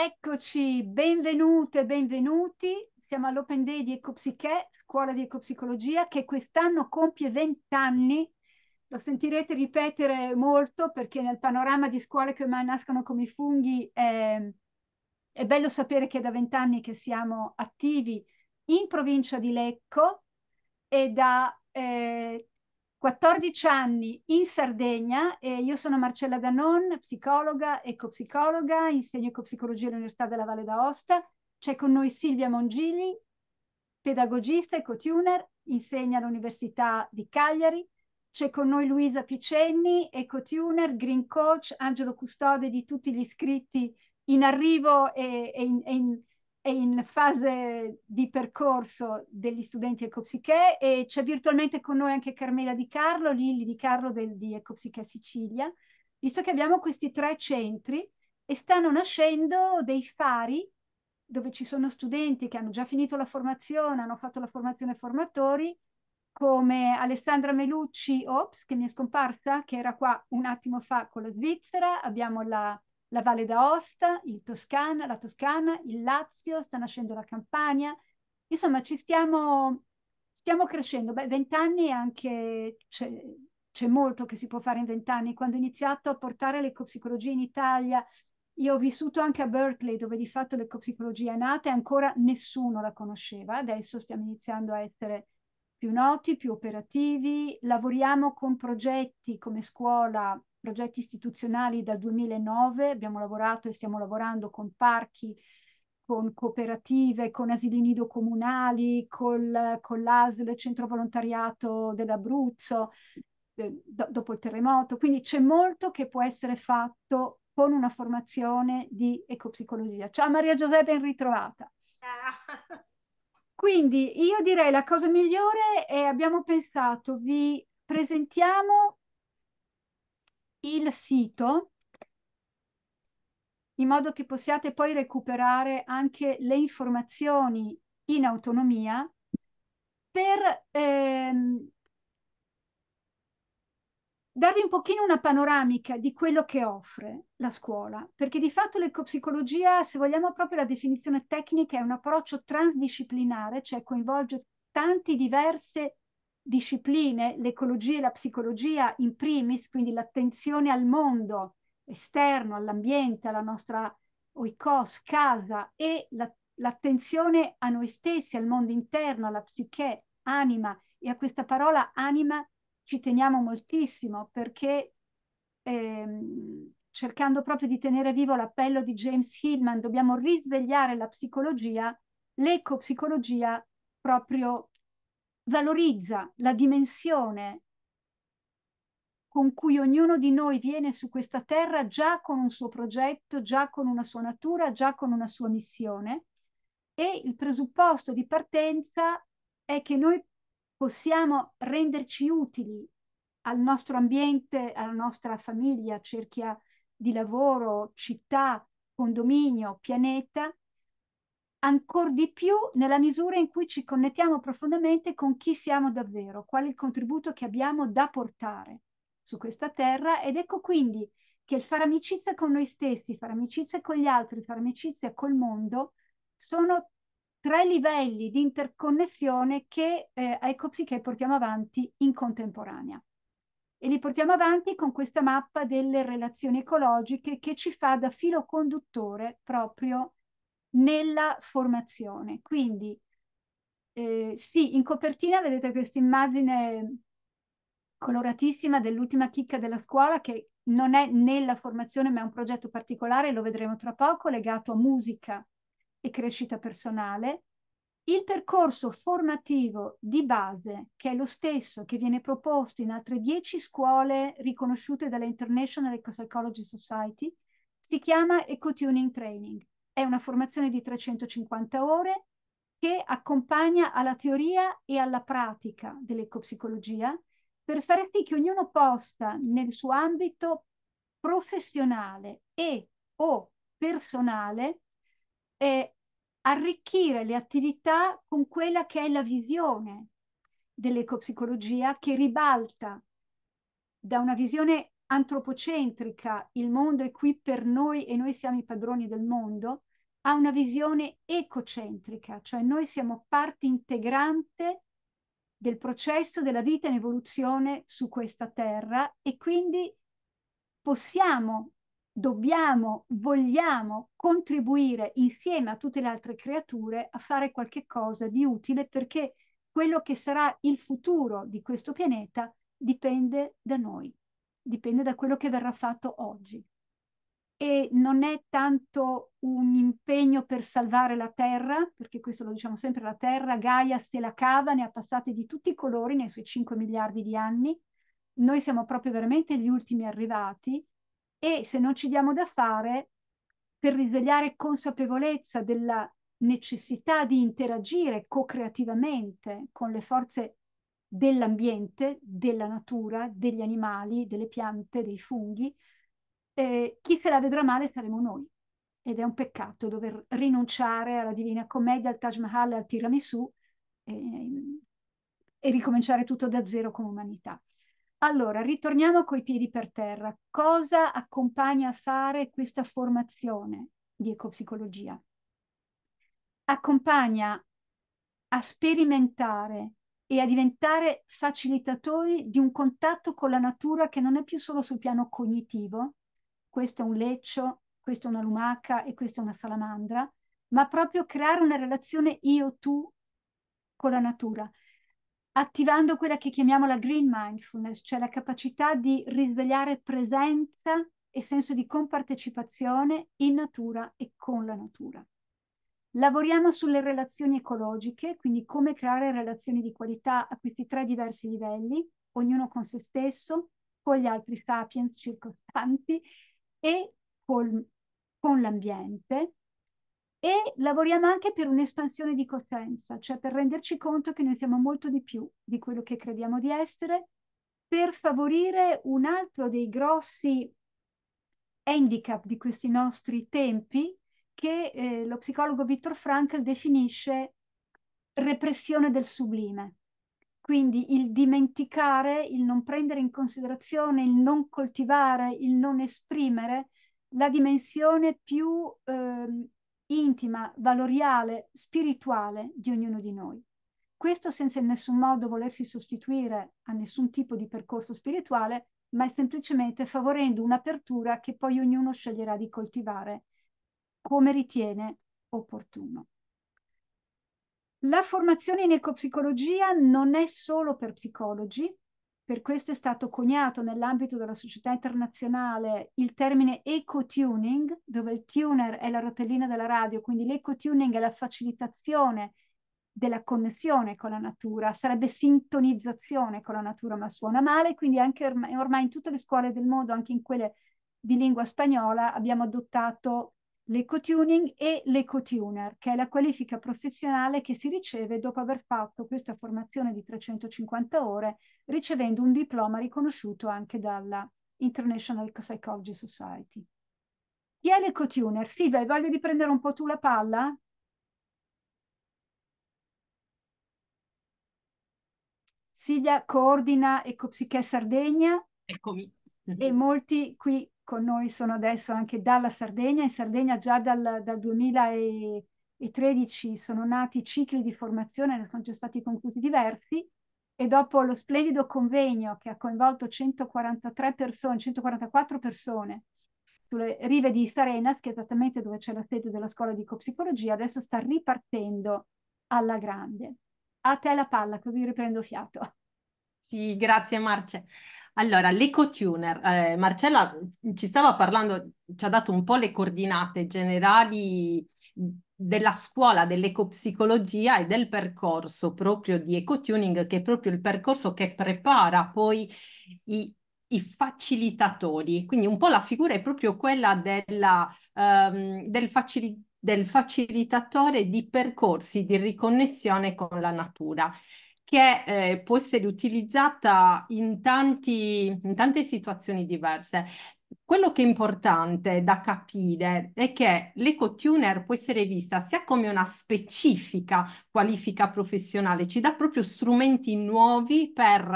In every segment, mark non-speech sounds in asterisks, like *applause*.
Eccoci, benvenute, benvenuti. Siamo all'Open Day di Ecopsiche, scuola di ecopsicologia, che quest'anno compie 20 anni. Lo sentirete ripetere molto perché nel panorama di scuole che ormai nascono come i funghi eh, è bello sapere che è da 20 anni che siamo attivi in provincia di Lecco e da eh, 14 anni in Sardegna e io sono Marcella Danon, psicologa, ecopsicologa, insegno ecopsicologia all'Università della Valle d'Aosta. C'è con noi Silvia Mongili, pedagogista, ecotuner, insegna all'Università di Cagliari. C'è con noi Luisa Picenni, ecotuner, green coach, angelo custode di tutti gli iscritti in arrivo e, e in, e in è in fase di percorso degli studenti Ecopsiche e c'è virtualmente con noi anche Carmela Di Carlo, Lilli Di Carlo del, di Ecopsiche Sicilia, visto che abbiamo questi tre centri e stanno nascendo dei fari dove ci sono studenti che hanno già finito la formazione, hanno fatto la formazione formatori, come Alessandra Melucci Ops, che mi è scomparsa, che era qua un attimo fa con la Svizzera, abbiamo la la Valle d'Aosta, il Toscana, la Toscana, il Lazio, sta nascendo la Campania. Insomma, ci stiamo, stiamo crescendo. Beh, vent'anni anche c'è, c'è, molto che si può fare in vent'anni. Quando ho iniziato a portare l'ecopsicologia in Italia, io ho vissuto anche a Berkeley, dove di fatto l'ecopsicologia è nata e ancora nessuno la conosceva. Adesso stiamo iniziando a essere più noti, più operativi, lavoriamo con progetti come scuola progetti istituzionali dal 2009, abbiamo lavorato e stiamo lavorando con parchi, con cooperative, con asili nido comunali, col, con l'ASL, il Centro Volontariato dell'Abruzzo, eh, do, dopo il terremoto. Quindi c'è molto che può essere fatto con una formazione di ecopsicologia. Ciao Maria Giuseppe, ben ritrovata. Ciao. *laughs* Quindi io direi la cosa migliore è abbiamo pensato, vi presentiamo il sito in modo che possiate poi recuperare anche le informazioni in autonomia per ehm, darvi un pochino una panoramica di quello che offre la scuola, perché di fatto l'ecopsicologia, se vogliamo proprio la definizione tecnica, è un approccio transdisciplinare, cioè coinvolge tanti diverse discipline, l'ecologia e la psicologia in primis, quindi l'attenzione al mondo esterno, all'ambiente, alla nostra oikos, casa e l'attenzione a noi stessi, al mondo interno, alla psiche, anima. E a questa parola anima ci teniamo moltissimo perché ehm, cercando proprio di tenere vivo l'appello di James Hillman, dobbiamo risvegliare la psicologia, l'ecopsicologia proprio valorizza la dimensione con cui ognuno di noi viene su questa terra già con un suo progetto, già con una sua natura, già con una sua missione e il presupposto di partenza è che noi possiamo renderci utili al nostro ambiente, alla nostra famiglia, cerchia di lavoro, città, condominio, pianeta, ancora di più nella misura in cui ci connettiamo profondamente con chi siamo davvero, qual è il contributo che abbiamo da portare su questa terra ed ecco quindi che il fare amicizia con noi stessi, fare amicizia con gli altri, fare amicizia col mondo sono tre livelli di interconnessione che eh, a EcoPsiche portiamo avanti in contemporanea. E li portiamo avanti con questa mappa delle relazioni ecologiche che ci fa da filo conduttore proprio nella formazione. Quindi eh, sì, in copertina vedete questa immagine coloratissima dell'ultima chicca della scuola che non è nella formazione ma è un progetto particolare, lo vedremo tra poco, legato a musica e crescita personale. Il percorso formativo di base, che è lo stesso che viene proposto in altre dieci scuole riconosciute dalla International Eco Psychology Society, si chiama Ecotuning Training è una formazione di 350 ore che accompagna alla teoria e alla pratica dell'ecopsicologia per fare sì che ognuno possa nel suo ambito professionale e o personale eh, arricchire le attività con quella che è la visione dell'ecopsicologia che ribalta da una visione antropocentrica il mondo è qui per noi e noi siamo i padroni del mondo ha una visione ecocentrica, cioè noi siamo parte integrante del processo della vita in evoluzione su questa terra e quindi possiamo, dobbiamo, vogliamo contribuire insieme a tutte le altre creature a fare qualche cosa di utile perché quello che sarà il futuro di questo pianeta dipende da noi, dipende da quello che verrà fatto oggi e non è tanto un impegno per salvare la Terra, perché questo lo diciamo sempre, la Terra, Gaia se la cava, ne ha passate di tutti i colori nei suoi 5 miliardi di anni, noi siamo proprio veramente gli ultimi arrivati e se non ci diamo da fare per risvegliare consapevolezza della necessità di interagire co-creativamente con le forze dell'ambiente, della natura, degli animali, delle piante, dei funghi, eh, chi se la vedrà male saremo noi. Ed è un peccato dover rinunciare alla Divina Commedia, al Taj Mahal, al Tiramisù eh, e ricominciare tutto da zero come umanità. Allora, ritorniamo coi piedi per terra. Cosa accompagna a fare questa formazione di ecopsicologia? Accompagna a sperimentare e a diventare facilitatori di un contatto con la natura che non è più solo sul piano cognitivo, questo è un leccio, questa è una lumaca e questa è una salamandra, ma proprio creare una relazione io-tu con la natura, attivando quella che chiamiamo la green mindfulness, cioè la capacità di risvegliare presenza e senso di compartecipazione in natura e con la natura. Lavoriamo sulle relazioni ecologiche, quindi come creare relazioni di qualità a questi tre diversi livelli, ognuno con se stesso, con gli altri sapiens circostanti e col, con l'ambiente e lavoriamo anche per un'espansione di coscienza, cioè per renderci conto che noi siamo molto di più di quello che crediamo di essere, per favorire un altro dei grossi handicap di questi nostri tempi che eh, lo psicologo Viktor Frankl definisce repressione del sublime. Quindi il dimenticare, il non prendere in considerazione, il non coltivare, il non esprimere la dimensione più eh, intima, valoriale, spirituale di ognuno di noi. Questo senza in nessun modo volersi sostituire a nessun tipo di percorso spirituale, ma semplicemente favorendo un'apertura che poi ognuno sceglierà di coltivare come ritiene opportuno. La formazione in ecopsicologia non è solo per psicologi, per questo è stato coniato nell'ambito della società internazionale il termine eco-tuning, dove il tuner è la rotellina della radio, quindi l'eco-tuning è la facilitazione della connessione con la natura, sarebbe sintonizzazione con la natura, ma suona male, quindi anche ormai, ormai in tutte le scuole del mondo, anche in quelle di lingua spagnola, abbiamo adottato l'ecotuning e l'ecotuner, che è la qualifica professionale che si riceve dopo aver fatto questa formazione di 350 ore, ricevendo un diploma riconosciuto anche dalla International Psychology Society. Chi è l'ecotuner? Silvia, hai voglia di prendere un po' tu la palla? Silvia coordina Ecopsiche Sardegna Eccomi. e molti qui con noi sono adesso anche dalla Sardegna. In Sardegna già dal, dal 2013 sono nati cicli di formazione, ne sono già stati conclusi diversi e dopo lo splendido convegno che ha coinvolto 143 persone, 144 persone sulle rive di Sarenas, che è esattamente dove c'è la sede della scuola di ecopsicologia, adesso sta ripartendo alla grande. A te la palla, così riprendo fiato. Sì, grazie Marce. Allora, l'ecotuner, eh, Marcella ci stava parlando, ci ha dato un po' le coordinate generali della scuola dell'ecopsicologia e del percorso proprio di ecotuning, che è proprio il percorso che prepara poi i, i facilitatori. Quindi un po' la figura è proprio quella della, um, del, facili del facilitatore di percorsi di riconnessione con la natura che eh, può essere utilizzata in, tanti, in tante situazioni diverse. Quello che è importante da capire è che l'ecotuner può essere vista sia come una specifica qualifica professionale, ci dà proprio strumenti nuovi per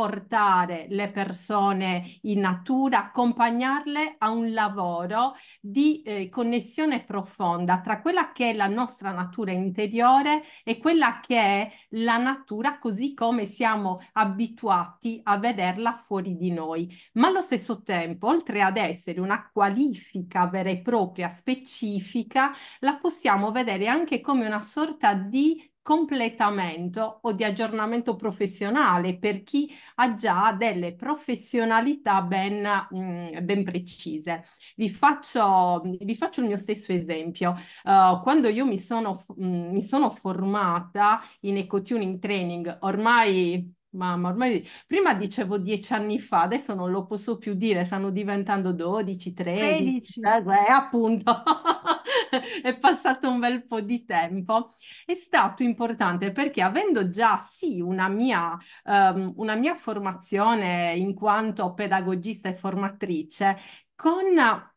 portare le persone in natura, accompagnarle a un lavoro di eh, connessione profonda tra quella che è la nostra natura interiore e quella che è la natura così come siamo abituati a vederla fuori di noi. Ma allo stesso tempo, oltre ad essere una qualifica vera e propria specifica, la possiamo vedere anche come una sorta di completamento o di aggiornamento professionale per chi ha già delle professionalità ben, mh, ben precise. Vi faccio, vi faccio, il mio stesso esempio. Uh, quando io mi sono, mh, mi sono formata in ecotuning training, ormai Mamma, ormai prima dicevo dieci anni fa, adesso non lo posso più dire, stanno diventando 12, 13, 13. Eh, appunto. *laughs* *laughs* è passato un bel po' di tempo, è stato importante perché avendo già sì una mia, um, una mia formazione in quanto pedagogista e formatrice, con,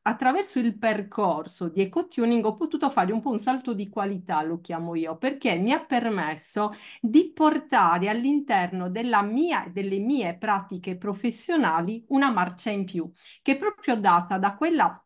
attraverso il percorso di ecotuning ho potuto fare un po' un salto di qualità, lo chiamo io, perché mi ha permesso di portare all'interno mia, delle mie pratiche professionali una marcia in più, che è proprio data da quella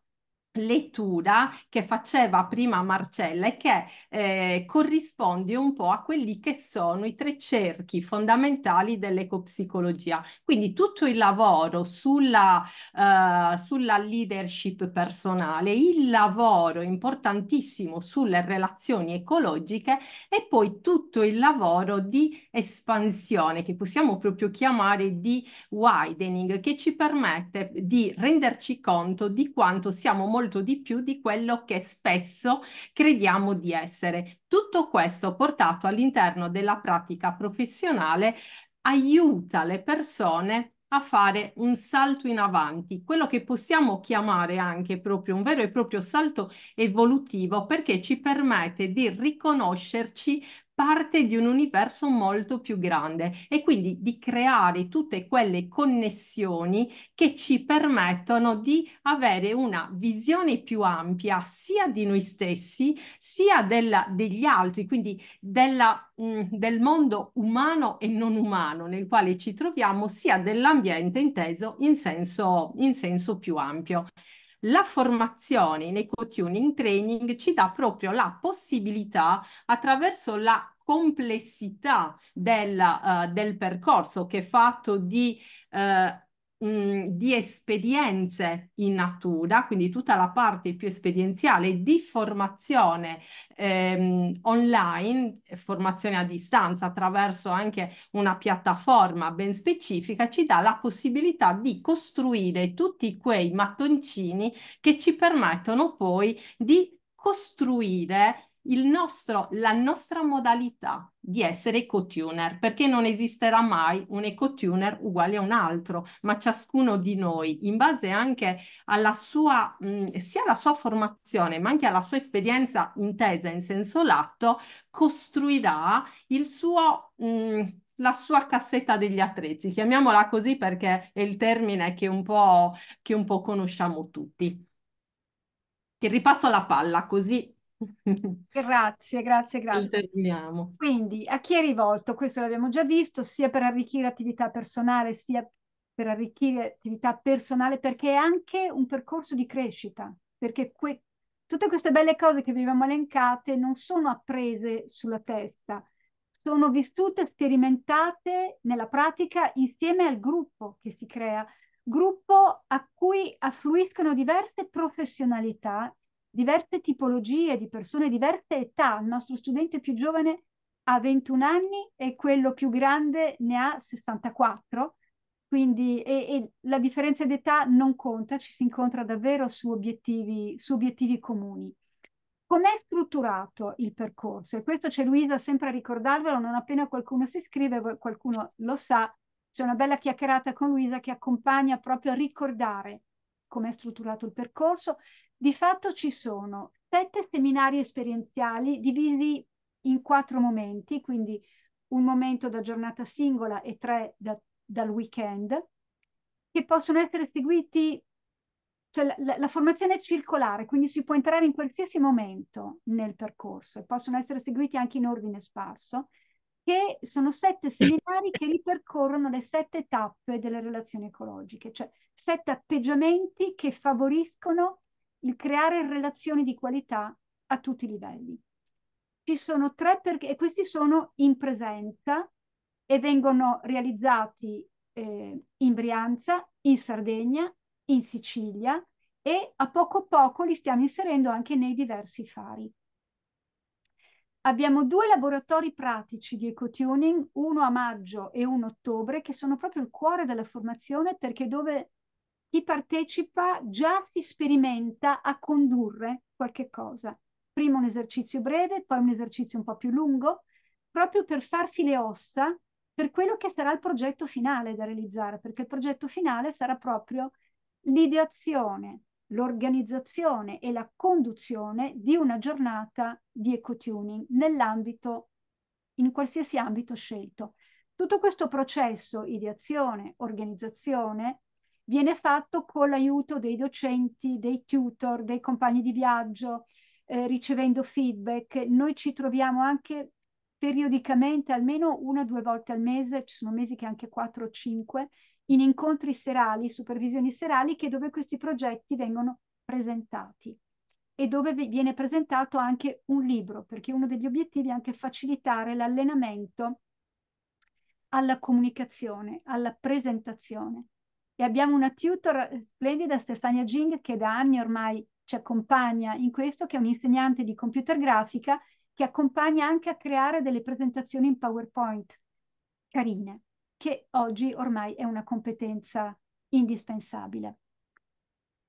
lettura che faceva prima Marcella e che eh, corrisponde un po' a quelli che sono i tre cerchi fondamentali dell'ecopsicologia. Quindi tutto il lavoro sulla, uh, sulla leadership personale, il lavoro importantissimo sulle relazioni ecologiche e poi tutto il lavoro di espansione che possiamo proprio chiamare di widening che ci permette di renderci conto di quanto siamo molto molto di più di quello che spesso crediamo di essere. Tutto questo portato all'interno della pratica professionale aiuta le persone a fare un salto in avanti, quello che possiamo chiamare anche proprio un vero e proprio salto evolutivo perché ci permette di riconoscerci parte di un universo molto più grande e quindi di creare tutte quelle connessioni che ci permettono di avere una visione più ampia sia di noi stessi sia della, degli altri, quindi della, mh, mm, del mondo umano e non umano nel quale ci troviamo, sia dell'ambiente inteso in senso, in senso più ampio. La formazione in co-tuning training ci dà proprio la possibilità attraverso la complessità del, uh, eh, del percorso che è fatto di uh, di esperienze in natura, quindi tutta la parte più esperienziale di formazione ehm, online, formazione a distanza attraverso anche una piattaforma ben specifica, ci dà la possibilità di costruire tutti quei mattoncini che ci permettono poi di costruire il nostro, la nostra modalità di essere ecotuner, perché non esisterà mai un ecotuner uguale a un altro, ma ciascuno di noi, in base anche alla sua, mh, mm, sia alla sua formazione, ma anche alla sua esperienza intesa in senso lato, costruirà il suo... Mh, mm, la sua cassetta degli attrezzi, chiamiamola così perché è il termine che un po', che un po conosciamo tutti. Ti ripasso la palla così *laughs* Grazie, grazie, grazie. Interveniamo. Quindi a chi è rivolto? Questo l'abbiamo già visto, sia per arricchire attività personale, sia per arricchire attività personale, perché è anche un percorso di crescita, perché que tutte queste belle cose che vi abbiamo elencate non sono apprese sulla testa, sono vissute, sperimentate nella pratica insieme al gruppo che si crea, gruppo a cui affluiscono diverse professionalità diverse tipologie di persone, diverse età. Il nostro studente più giovane ha 21 anni e quello più grande ne ha 64. Quindi e, e la differenza d'età non conta, ci si incontra davvero su obiettivi, su obiettivi comuni. Com'è strutturato il percorso? E questo c'è Luisa sempre a ricordarvelo, non appena qualcuno si iscrive, qualcuno lo sa, c'è una bella chiacchierata con Luisa che accompagna proprio a ricordare com'è strutturato il percorso, di fatto ci sono sette seminari esperienziali divisi in quattro momenti, quindi un momento da giornata singola e tre da, dal weekend, che possono essere seguiti, cioè la, la, formazione è circolare, quindi si può entrare in qualsiasi momento nel percorso e possono essere seguiti anche in ordine sparso, che sono sette mm. seminari che ripercorrono le sette tappe delle relazioni ecologiche, cioè sette atteggiamenti che favoriscono il creare relazioni di qualità a tutti i livelli. Ci sono tre perché, e questi sono in presenza e vengono realizzati eh, in Brianza, in Sardegna, in Sicilia e a poco a poco li stiamo inserendo anche nei diversi fari. Abbiamo due laboratori pratici di ecotuning, uno a maggio e uno a ottobre, che sono proprio il cuore della formazione perché dove chi partecipa già si sperimenta a condurre qualche cosa. Prima un esercizio breve, poi un esercizio un po' più lungo, proprio per farsi le ossa per quello che sarà il progetto finale da realizzare, perché il progetto finale sarà proprio l'ideazione, l'organizzazione e la conduzione di una giornata di ecotuning nell'ambito, in qualsiasi ambito scelto. Tutto questo processo, ideazione, organizzazione, viene fatto con l'aiuto dei docenti, dei tutor, dei compagni di viaggio, eh, ricevendo feedback. Noi ci troviamo anche periodicamente, almeno una o due volte al mese, ci sono mesi che anche 4 o 5, in incontri serali, supervisioni serali, che dove questi progetti vengono presentati e dove viene presentato anche un libro, perché uno degli obiettivi è anche facilitare l'allenamento alla comunicazione, alla presentazione e abbiamo una tutor splendida, Stefania Ging, che da anni ormai ci accompagna in questo, che è un'insegnante di computer grafica che accompagna anche a creare delle presentazioni in PowerPoint carine, che oggi ormai è una competenza indispensabile.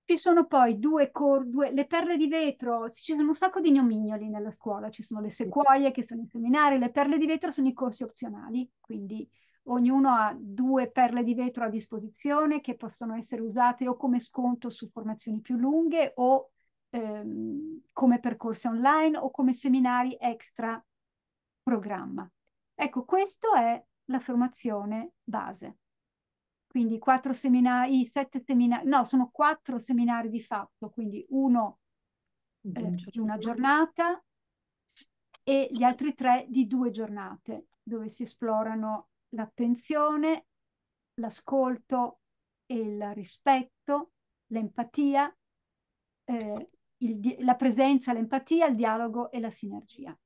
Ci sono poi due, cor- due, le perle di vetro, ci sono un sacco di nomignoli nella scuola, ci sono le sequoie che sono i seminari, le perle di vetro sono i corsi opzionali, quindi ognuno ha due perle di vetro a disposizione che possono essere usate o come sconto su formazioni più lunghe o ehm, come percorsi online o come seminari extra programma. Ecco, questa è la formazione base. Quindi quattro seminari, sette seminari, no, sono quattro seminari di fatto, quindi uno eh, di una giornata e gli altri tre di due giornate, dove si esplorano l'attenzione, l'ascolto e il rispetto, l'empatia, eh, la presenza, l'empatia, il dialogo e la sinergia.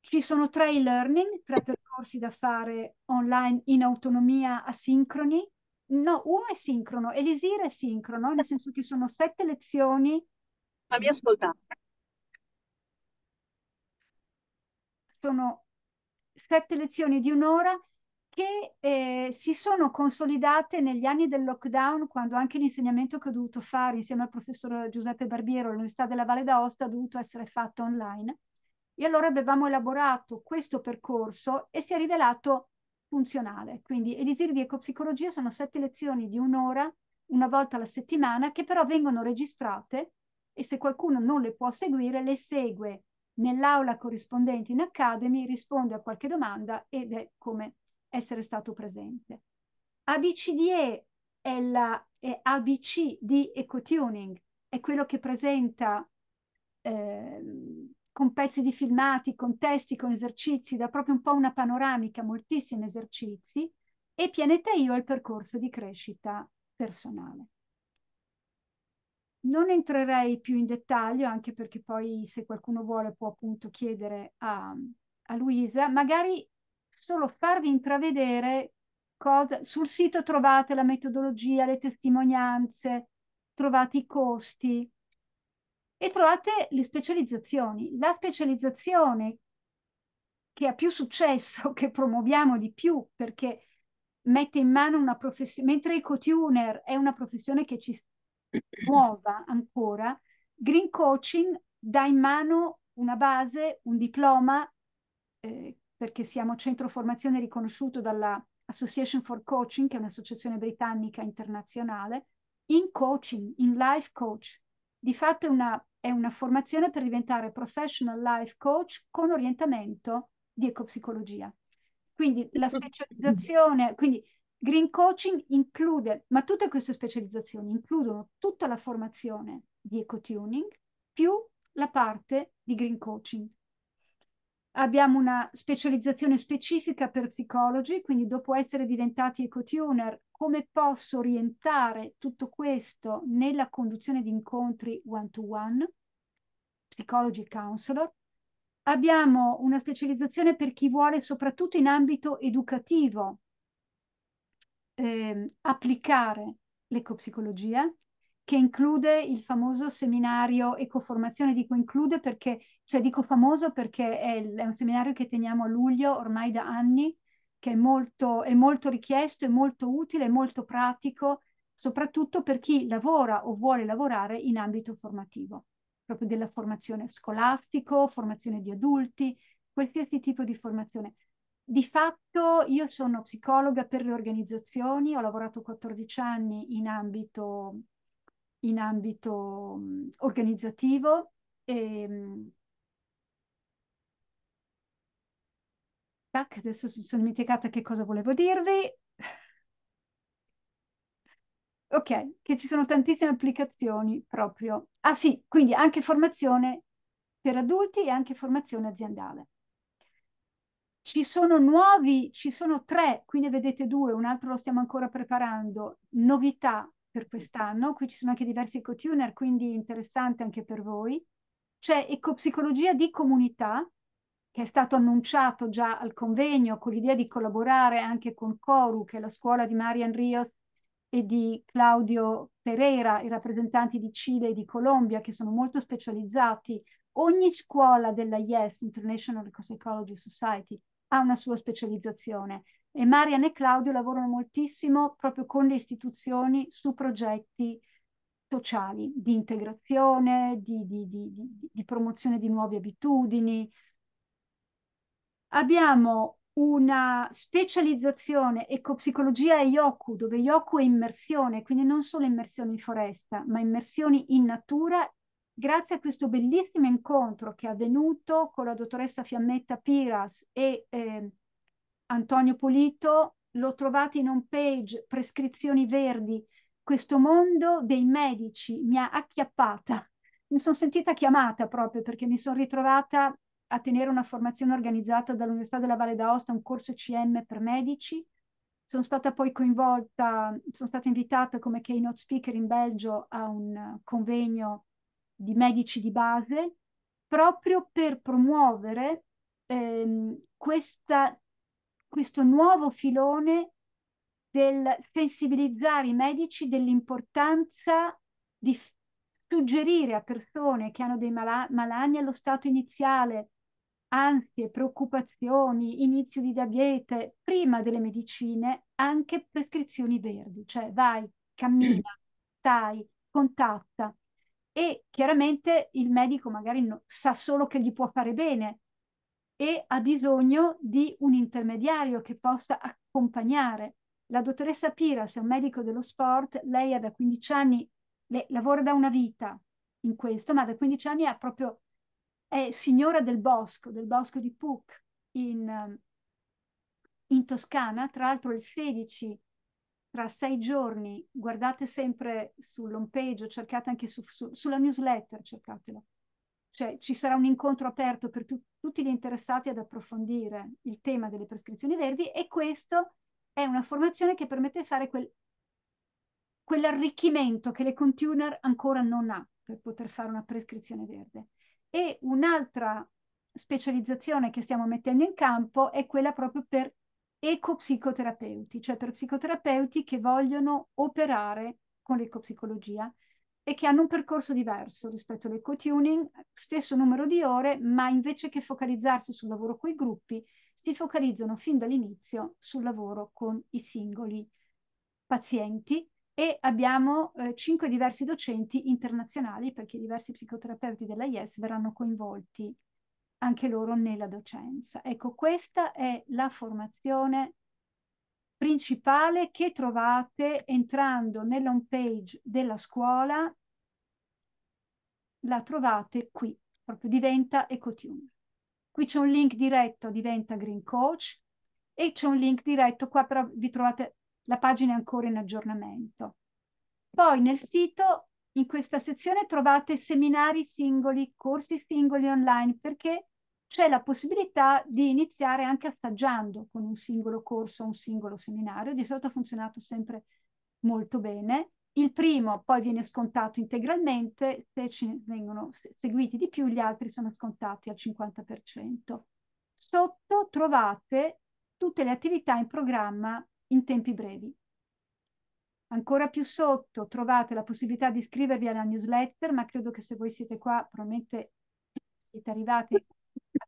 Ci sono tre e-learning, tre percorsi da fare online in autonomia asincroni. No, uno è sincrono, Elisir è sincrono, nel senso che sono sette lezioni. Fammi ascoltare. Sono sette lezioni di un'ora che eh, si sono consolidate negli anni del lockdown, quando anche l'insegnamento che ho dovuto fare insieme al professor Giuseppe Barbiero all'Università della Valle d'Aosta ha dovuto essere fatto online. E allora avevamo elaborato questo percorso e si è rivelato funzionale. Quindi Elisir di Ecopsicologia sono sette lezioni di un'ora, una volta alla settimana, che però vengono registrate e se qualcuno non le può seguire, le segue nell'aula corrispondente in Academy, risponde a qualche domanda ed è come essere stato presente. ABCDE è la è ABC di EcoTuning, è quello che presenta eh, con pezzi di filmati, con testi, con esercizi, dà proprio un po' una panoramica, moltissimi esercizi, e Pianeta Io è il percorso di crescita personale. Non entrerei più in dettaglio, anche perché poi se qualcuno vuole può appunto chiedere a, a Luisa, magari solo farvi intravedere cosa... Sul sito trovate la metodologia, le testimonianze, trovate i costi e trovate le specializzazioni. La specializzazione che ha più successo, *laughs* che promuoviamo di più, perché mette in mano una professione, mentre i co tuner è una professione che ci sta *laughs* nuova ancora, Green Coaching dà in mano una base, un diploma, eh, perché siamo centro formazione riconosciuto dalla Association for Coaching, che è un'associazione britannica internazionale, in coaching, in life coach. Di fatto è una, è una formazione per diventare professional life coach con orientamento di ecopsicologia. Quindi la *laughs* specializzazione, quindi Green coaching include, ma tutte queste specializzazioni includono tutta la formazione di ecotuning più la parte di green coaching. Abbiamo una specializzazione specifica per psicologi, quindi dopo essere diventati ecotuner, come posso orientare tutto questo nella conduzione di incontri one-to-one, -one, psicologi counselor. Abbiamo una specializzazione per chi vuole soprattutto in ambito educativo eh, applicare l'ecopsicologia, che include il famoso seminario Ecoformazione, dico include perché, cioè dico famoso perché è, è un seminario che teniamo a luglio ormai da anni, che è molto, è molto richiesto, è molto utile, è molto pratico, soprattutto per chi lavora o vuole lavorare in ambito formativo, proprio della formazione scolastico, formazione di adulti, qualsiasi tipo di formazione. Di fatto io sono psicologa per le organizzazioni, ho lavorato 14 anni in ambito, in ambito organizzativo e, ehm, Tac, adesso mi sono dimenticata che cosa volevo dirvi. *laughs* ok, che ci sono tantissime applicazioni proprio. Ah sì, quindi anche formazione per adulti e anche formazione aziendale. Ci sono nuovi, ci sono tre, qui ne vedete due, un altro lo stiamo ancora preparando, novità per quest'anno, qui ci sono anche diversi eco-tuner, quindi interessante anche per voi. C'è ecopsicologia di comunità, che è stato annunciato già al convegno con l'idea di collaborare anche con Coru, che è la scuola di Marian Rios e di Claudio Pereira, i rappresentanti di Cile e di Colombia, che sono molto specializzati. Ogni scuola della IES, International Ecopsychology Society, ha una sua specializzazione e Marian e Claudio lavorano moltissimo proprio con le istituzioni su progetti sociali, di integrazione, di, di, di, di promozione di nuove abitudini. Abbiamo una specializzazione ecopsicologia e yoku, dove yoku è immersione, quindi non solo immersione in foresta, ma immersioni in natura grazie a questo bellissimo incontro che è avvenuto con la dottoressa Fiammetta Piras e eh, Antonio Polito, l'ho trovato in homepage Prescrizioni Verdi. Questo mondo dei medici mi ha acchiappata. Mi sono sentita chiamata proprio perché mi sono ritrovata a tenere una formazione organizzata dall'Università della Valle d'Aosta, un corso CM per medici. Sono stata poi coinvolta, sono stata invitata come keynote speaker in Belgio a un convegno di medici di base proprio per promuovere ehm, questa, questo nuovo filone del sensibilizzare i medici dell'importanza di suggerire a persone che hanno dei mala malanni allo stato iniziale, ansie, preoccupazioni, inizio di diabete, prima delle medicine, anche prescrizioni verdi, cioè vai, cammina, *clears throat* stai, contatta, e chiaramente il medico magari no, sa solo che gli può fare bene e ha bisogno di un intermediario che possa accompagnare. La dottoressa Piras è un medico dello sport, lei ha da 15 anni, lavora da una vita in questo, ma da 15 anni è proprio è signora del bosco, del bosco di Puc in, in Toscana, tra l'altro il 16 tra sei giorni, guardate sempre sull'home page, cercate anche su, su, sulla newsletter, cercatelo. Cioè, ci sarà un incontro aperto per tu, tutti gli interessati ad approfondire il tema delle prescrizioni verdi e questa è una formazione che permette di fare quel, quell'arricchimento che le contuner ancora non ha per poter fare una prescrizione verde. E un'altra specializzazione che stiamo mettendo in campo è quella proprio per ecopsicoterapeuti, cioè per psicoterapeuti che vogliono operare con l'ecopsicologia e che hanno un percorso diverso rispetto all'ecotuning, stesso numero di ore, ma invece che focalizzarsi sul lavoro con i gruppi, si focalizzano fin dall'inizio sul lavoro con i singoli pazienti e abbiamo eh, cinque diversi docenti internazionali perché diversi psicoterapeuti dell'AIS verranno coinvolti anche loro nella docenza. Ecco, questa è la formazione principale che trovate entrando nell'home page della scuola, la trovate qui, proprio diventa EcoTune. Qui c'è un link diretto, diventa Green Coach, e c'è un link diretto, qua però vi trovate la pagina ancora in aggiornamento. Poi nel sito in questa sezione trovate seminari singoli, corsi singoli online, perché c'è la possibilità di iniziare anche assaggiando con un singolo corso, un singolo seminario, di solito ha funzionato sempre molto bene. Il primo poi viene scontato integralmente, se ci vengono seguiti di più gli altri sono scontati al 50%. Sotto trovate tutte le attività in programma in tempi brevi. Ancora più sotto trovate la possibilità di iscrivervi alla newsletter, ma credo che se voi siete qua probabilmente siete arrivati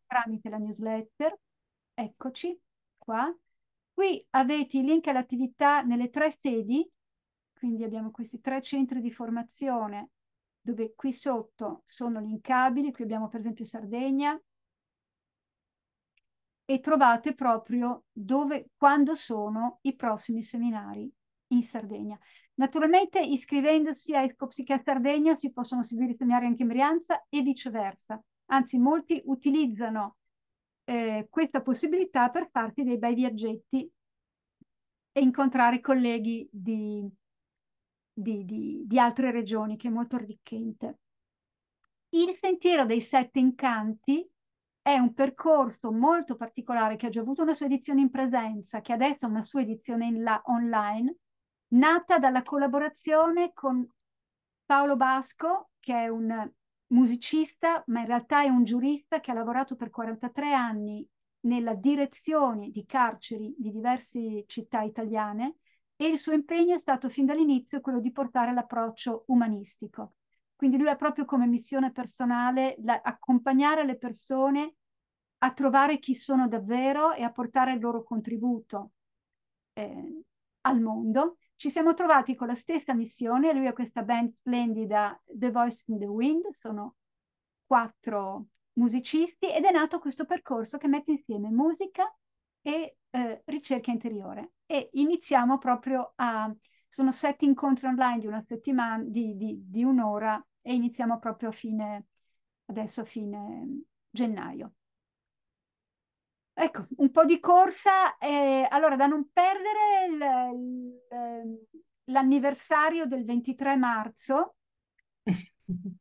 tramite la newsletter. Eccoci qua. Qui avete i link all'attività nelle tre sedi, quindi abbiamo questi tre centri di formazione dove qui sotto sono linkabili, qui abbiamo per esempio Sardegna, e trovate proprio dove, quando sono i prossimi seminari in Sardegna. Naturalmente iscrivendosi a Ecopsichia Sardegna si possono seguire i seminari anche in Brianza e viceversa. Anzi, molti utilizzano eh, questa possibilità per farti dei bei viaggetti e incontrare colleghi di, di, di, di altre regioni, che è molto arricchente. Il Sentiero dei Sette Incanti è un percorso molto particolare che ha già avuto una sua edizione in presenza, che adesso ha una sua edizione la, online, nata dalla collaborazione con Paolo Basco, che è un musicista, ma in realtà è un giurista che ha lavorato per 43 anni nella direzione di carceri di diverse città italiane e il suo impegno è stato fin dall'inizio quello di portare l'approccio umanistico. Quindi lui ha proprio come missione personale la, accompagnare le persone a trovare chi sono davvero e a portare il loro contributo eh, al mondo ci siamo trovati con la stessa missione, lui ha questa band splendida The Voice in the Wind, sono quattro musicisti ed è nato questo percorso che mette insieme musica e eh, ricerca interiore. E iniziamo proprio a... sono sette incontri online di una settimana, di, di, di un'ora e iniziamo proprio a fine, adesso a fine gennaio. Ecco, un po' di corsa, eh, allora da non perdere il, il, ehm, l'anniversario del 23 marzo. *laughs*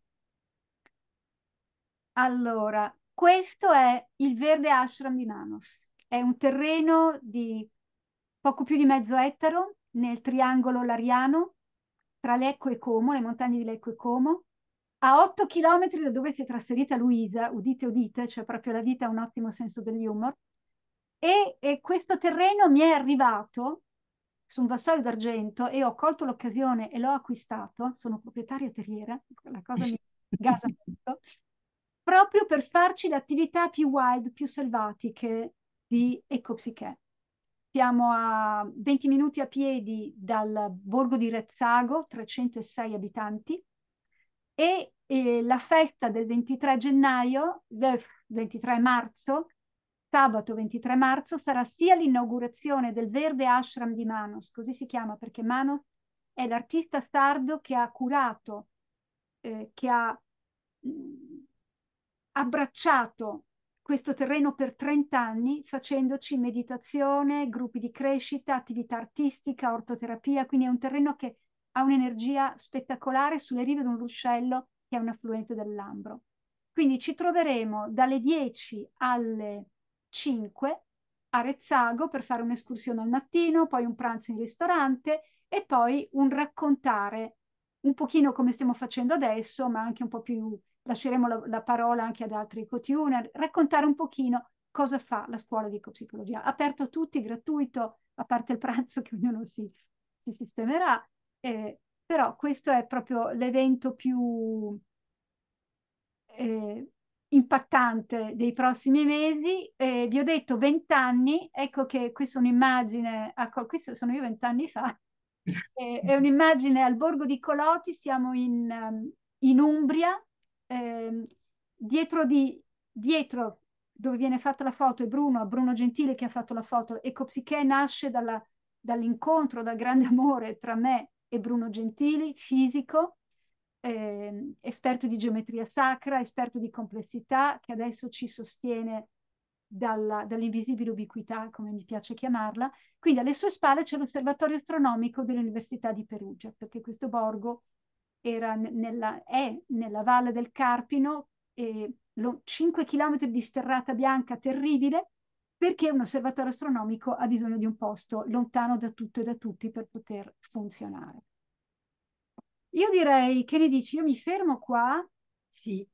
Allora, questo è il verde ashram di Manos. È un terreno di poco più di mezzo ettaro nel triangolo lariano tra Lecco e Como, le montagne di Lecco e Como. A 8 km da dove si è trasferita Luisa, udite udite, cioè proprio la vita ha un ottimo senso dell'humor, e, e questo terreno mi è arrivato su un vassoio d'argento e ho colto l'occasione e l'ho acquistato, sono proprietaria terriera, la cosa mi *laughs* gasa molto, proprio per farci le attività più wild, più selvatiche di Ecopsiche. Siamo a 20 minuti a piedi dal borgo di Rezzago, 306 abitanti, e eh, la festa del 23 gennaio, del 23 marzo, sabato 23 marzo, sarà sia l'inaugurazione del Verde Ashram di Manos, così si chiama perché Manos è l'artista sardo che ha curato, eh, che ha mh, mm, abbracciato questo terreno per 30 anni facendoci meditazione, gruppi di crescita, attività artistica, ortoterapia, quindi è un terreno che ha un'energia spettacolare sulle rive di un ruscello che è un affluente dell'Ambro. Quindi ci troveremo dalle 10 alle 5 a Rezzago per fare un'escursione al mattino, poi un pranzo in ristorante e poi un raccontare un pochino come stiamo facendo adesso, ma anche un po' più, lasceremo la, la parola anche ad altri co-tuner, raccontare un pochino cosa fa la scuola di ecopsicologia. Aperto a tutti, gratuito, a parte il pranzo che ognuno si, si sistemerà, eh, però questo è proprio l'evento più eh, impattante dei prossimi mesi. Eh, vi ho detto vent'anni, ecco che questa è un'immagine, ecco, questo sono io vent'anni fa, eh, è un'immagine al borgo di Coloti, siamo in, ehm, in Umbria, ehm, dietro di... Dietro dove viene fatta la foto è Bruno, Bruno Gentile che ha fatto la foto e Copsichè nasce dall'incontro, dal grande amore tra me e Bruno Gentili, fisico, eh, esperto di geometria sacra, esperto di complessità, che adesso ci sostiene dall'invisibile ubiquità, come mi piace chiamarla. Quindi alle sue spalle c'è l'osservatorio astronomico dell'Università di Perugia, perché questo borgo nella, è nella valle del Carpino, e lo, 5 km di sterrata bianca terribile, perché un osservatorio astronomico ha bisogno di un posto lontano da tutto e da tutti per poter funzionare. Io direi, che ne dici? Io mi fermo qua. Sì.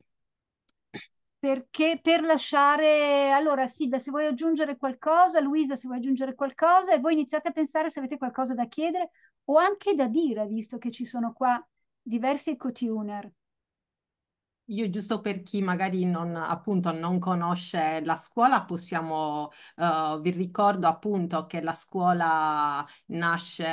Perché per lasciare... Allora, Silvia, se vuoi aggiungere qualcosa, Luisa, se vuoi aggiungere qualcosa, e voi iniziate a pensare se avete qualcosa da chiedere o anche da dire, visto che ci sono qua diversi ecotuner io, giusto per chi magari non, appunto, non conosce la scuola, possiamo, eh, vi ricordo appunto che la scuola nasce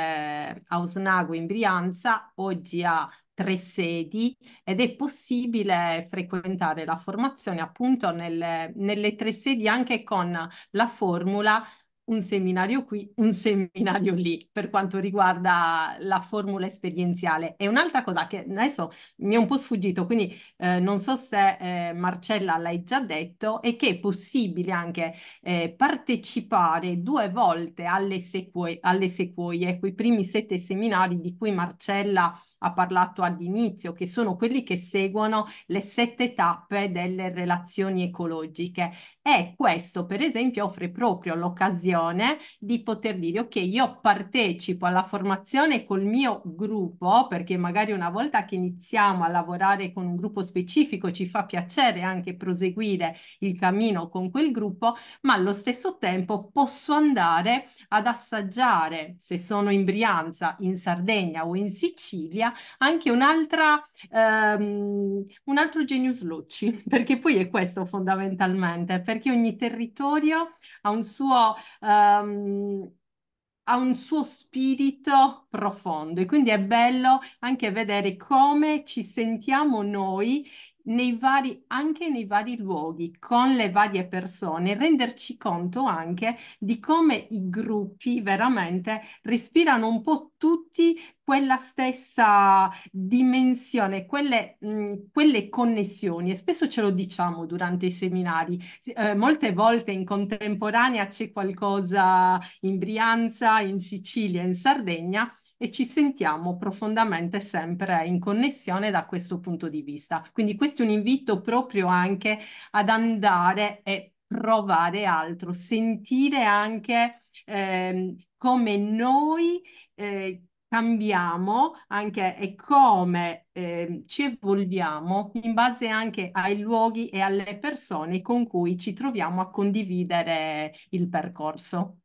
a Osnago in Brianza, oggi ha tre sedi ed è possibile frequentare la formazione appunto nelle, nelle tre sedi anche con la formula un seminario qui, un seminario lì per quanto riguarda la formula esperienziale. E un'altra cosa che adesso mi è un po' sfuggito, quindi eh, non so se eh, Marcella l'hai già detto, è che è possibile anche eh, partecipare due volte alle, sequo- alle sequoie, quei primi sette seminari di cui Marcella ha parlato all'inizio, che sono quelli che seguono le sette tappe delle relazioni ecologiche. E questo, per esempio, offre proprio l'occasione di poter dire, ok, io partecipo alla formazione col mio gruppo, perché magari una volta che iniziamo a lavorare con un gruppo specifico ci fa piacere anche proseguire il cammino con quel gruppo, ma allo stesso tempo posso andare ad assaggiare, se sono in Brianza, in Sardegna o in Sicilia, anche un'altra, ehm, un altro genius loci, *laughs* perché poi è questo fondamentalmente, perché ogni territorio ha un suo... Ehm, ha un suo spirito profondo e quindi è bello anche vedere come ci sentiamo noi nei vari, anche nei vari luoghi, con le varie persone, renderci conto anche di come i gruppi veramente respirano un po' tutti quella stessa dimensione, quelle, mh, mm, quelle connessioni. E spesso ce lo diciamo durante i seminari. Eh, molte volte in contemporanea c'è qualcosa in Brianza, in Sicilia, in Sardegna e ci sentiamo profondamente sempre in connessione da questo punto di vista. Quindi questo è un invito proprio anche ad andare e provare altro, sentire anche eh, come noi eh, cambiamo anche e come eh, ci evolviamo in base anche ai luoghi e alle persone con cui ci troviamo a condividere il percorso.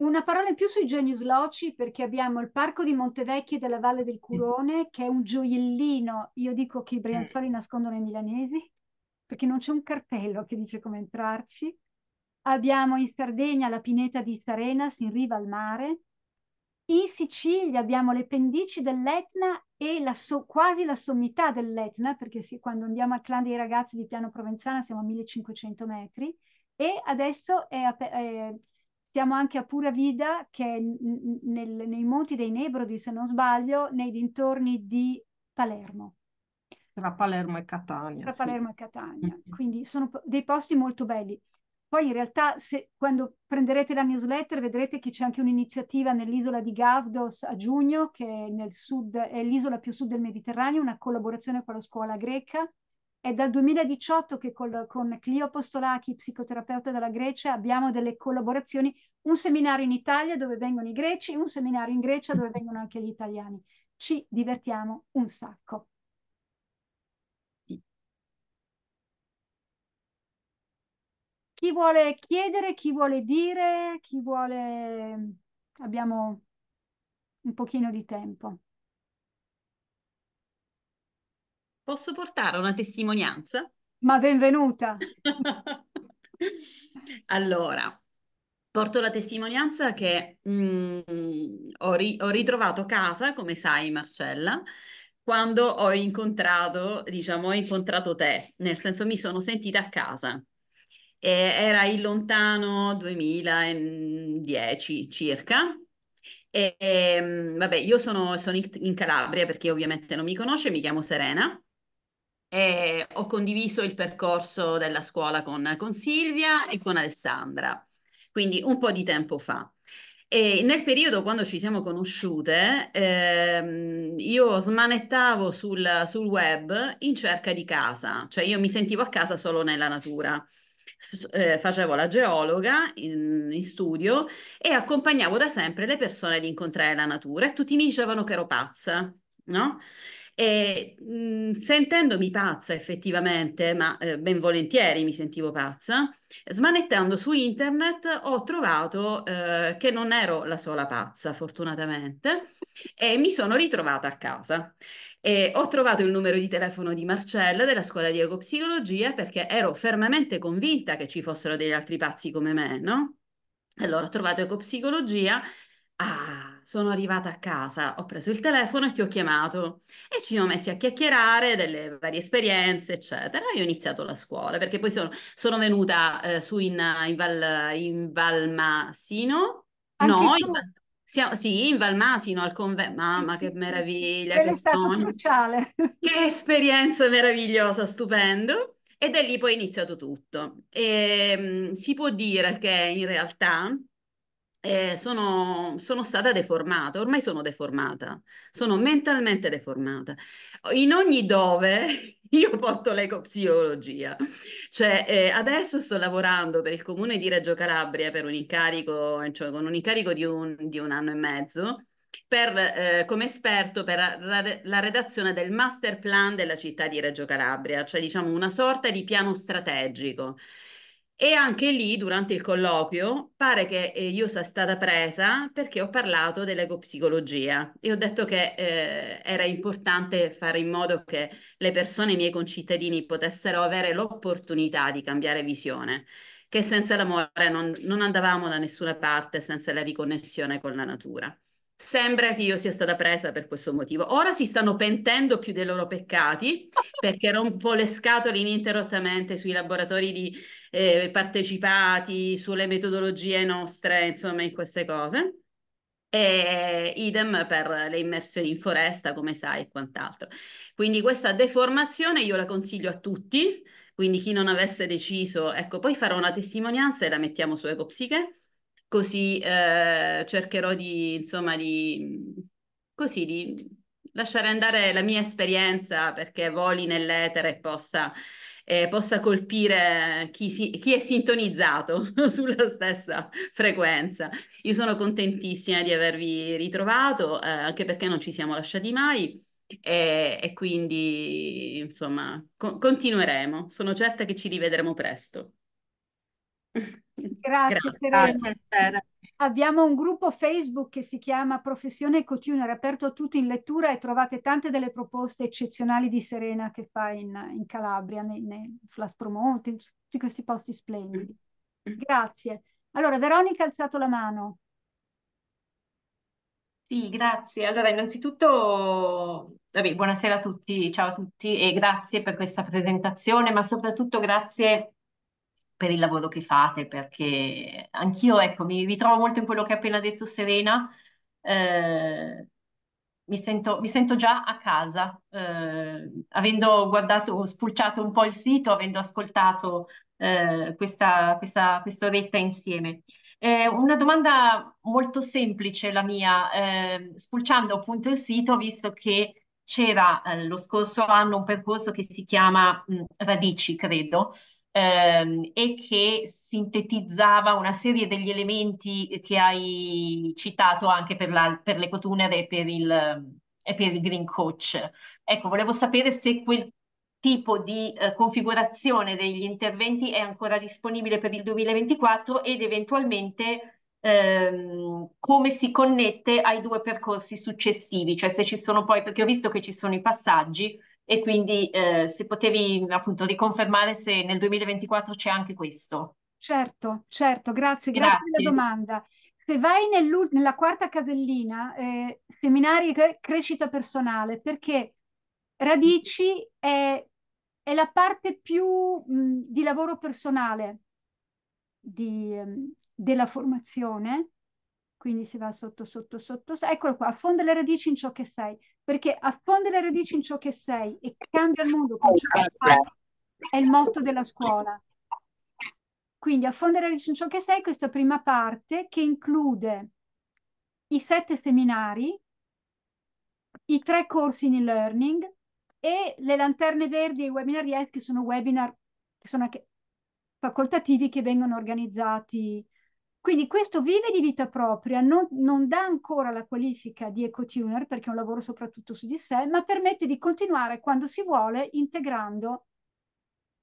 Una parola in più sui Genius Loci perché abbiamo il parco di Montevecchi della Valle del Curone che è un gioiellino, io dico che i brianzoli nascondono i milanesi perché non c'è un cartello che dice come entrarci. Abbiamo in Sardegna la pineta di Tarenas in riva al mare. In Sicilia abbiamo le pendici dell'Etna e la so- quasi la sommità dell'Etna, perché sì, quando andiamo al clan dei ragazzi di Piano Provenzana siamo a 1500 metri e adesso è, ape- è siamo anche a Pura Vida, che è nel, nei monti dei Nebrodi, se non sbaglio, nei dintorni di Palermo. Tra Palermo e Catania. Tra sì. Palermo e Catania. Mm. Quindi sono dei posti molto belli. Poi in realtà se, quando prenderete la newsletter vedrete che c'è anche un'iniziativa nell'isola di Gavdos a giugno, che è, sud, è l'isola più sud del Mediterraneo, una collaborazione con la scuola greca è dal 2018 che col, con Clio Postolachi, psicoterapeuta della Grecia, abbiamo delle collaborazioni, un seminario in Italia dove vengono i greci, un seminario in Grecia dove vengono anche gli italiani. Ci divertiamo un sacco. Chi vuole chiedere, chi vuole dire, chi vuole... Abbiamo un pochino di tempo. Posso portare una testimonianza? Ma benvenuta! *laughs* allora, porto la testimonianza che mm, ho, ri- ho ritrovato casa, come sai Marcella, quando ho incontrato, diciamo, ho incontrato te, nel senso mi sono sentita a casa. E era il lontano 2010 circa. E, e mm, vabbè, io sono, sono in Calabria perché ovviamente non mi conosce, mi chiamo Serena eh, ho condiviso il percorso della scuola con, con, Silvia e con Alessandra, quindi un po' di tempo fa. E nel periodo quando ci siamo conosciute, ehm, io smanettavo sul, sul, web in cerca di casa, cioè io mi sentivo a casa solo nella natura. Eh, facevo la geologa in, in, studio e accompagnavo da sempre le persone ad incontrare la natura e tutti mi dicevano che ero pazza, no? e mh, sentendomi pazza effettivamente, ma eh, ben volentieri mi sentivo pazza, smanettando su internet ho trovato eh, che non ero la sola pazza, fortunatamente, e mi sono ritrovata a casa. E ho trovato il numero di telefono di Marcella della scuola di ecopsicologia perché ero fermamente convinta che ci fossero degli altri pazzi come me, no? Allora ho trovato ecopsicologia Ah, sono arrivata a casa, ho preso il telefono e ti ho chiamato e ci siamo messi a chiacchierare delle varie esperienze, eccetera. Io ho iniziato la scuola perché poi sono, sono venuta eh, su in, in, Val, in Valmasino. Anche no, in, siamo, sì, in Valmasino al convento. Mamma, che sì, meraviglia, che, che sogno. Cruciale. *laughs* Che esperienza meravigliosa, stupendo. E da lì poi è iniziato tutto. E, ehm, si può dire che in realtà eh, sono, sono, stata deformata, ormai sono deformata, sono mm-hmm. mentalmente deformata. In ogni dove *laughs* io porto l'ecopsicologia, cioè eh, adesso sto lavorando per il comune di Reggio Calabria per un incarico, eh, cioè con un incarico di un, di un anno e mezzo. Per, eh, come esperto per la, la, redazione del master plan della città di Reggio Calabria, cioè diciamo una sorta di piano strategico e anche lì, durante il colloquio, pare che eh, io sia stata presa perché ho parlato dell'ecopsicologia e ho detto che eh, era importante fare in modo che le persone, i miei concittadini, potessero avere l'opportunità di cambiare visione, che senza l'amore non, non andavamo da nessuna parte, senza la riconnessione con la natura. Sembra che io sia stata presa per questo motivo. Ora si stanno pentendo più dei loro peccati *laughs* perché rompo le scatole ininterrottamente sui laboratori di, eh, partecipati, sulle metodologie nostre, insomma, in queste cose. E idem per le immersioni in foresta, come sai, e quant'altro. Quindi questa deformazione io la consiglio a tutti, quindi chi non avesse deciso, ecco, poi farò una testimonianza e la mettiamo su Ecopsiche così eh, cercherò di, insomma, di, così, di lasciare andare la mia esperienza perché voli nell'etere e possa, eh, possa colpire chi, si, chi, è sintonizzato *laughs* sulla stessa frequenza. Io sono contentissima di avervi ritrovato, eh, anche perché non ci siamo lasciati mai. E, e quindi, insomma, co- continueremo. Sono certa che ci rivedremo presto. *laughs* Grazie, Serena. Grazie, Sera. Abbiamo un gruppo Facebook che si chiama Professione Coaching, aperto a tutti in lettura e trovate tante delle proposte eccezionali di Serena che fa in, in Calabria, nei, nei, sulla Spromonte, in tutti questi posti splendidi. Grazie. Allora, Veronica ha alzato la mano. Sì, grazie. Allora, innanzitutto, vabbè, buonasera a tutti, ciao a tutti e grazie per questa presentazione, ma soprattutto grazie per il lavoro che fate, perché anch'io ecco, mi ritrovo molto in quello che ha appena detto Serena, eh, mi, sento, mi, sento, già a casa, eh, avendo guardato, spulciato un po' il sito, avendo ascoltato eh, questa, questa, quest'oretta insieme. una domanda molto semplice la mia, eh, spulciando appunto il sito, visto che c'era eh, lo scorso anno un percorso che si chiama mh, mm, Radici, credo, ehm, e che sintetizzava una serie degli elementi che hai citato anche per, la, per l'ecotuner e per, il, e per il green coach. Ecco, volevo sapere se quel tipo di eh, configurazione degli interventi è ancora disponibile per il 2024 ed eventualmente ehm, come si connette ai due percorsi successivi, cioè se ci sono poi, perché ho visto che ci sono i passaggi, e quindi eh, se potevi appunto riconfermare se nel 2024 c'è anche questo. Certo, certo, grazie, grazie, per la domanda. Se vai nella quarta casellina, eh, seminari e crescita personale, perché radici è, è la parte più mh, di lavoro personale di, mh, della formazione, quindi si va sotto, sotto, sotto, eccolo qua, affonda le radici in ciò che sei perché affonda le radici in ciò che sei e cambia il mondo con ciò che fai è il motto della scuola. Quindi affondere le radici in ciò che sei, questa prima parte che include i sette seminari, i tre corsi in e-learning e le lanterne verdi e i webinar yes, che sono webinar che sono anche facoltativi che vengono organizzati quindi questo vive di vita propria, non, non dà ancora la qualifica di ecotuner perché è un lavoro soprattutto su di sé, ma permette di continuare quando si vuole integrando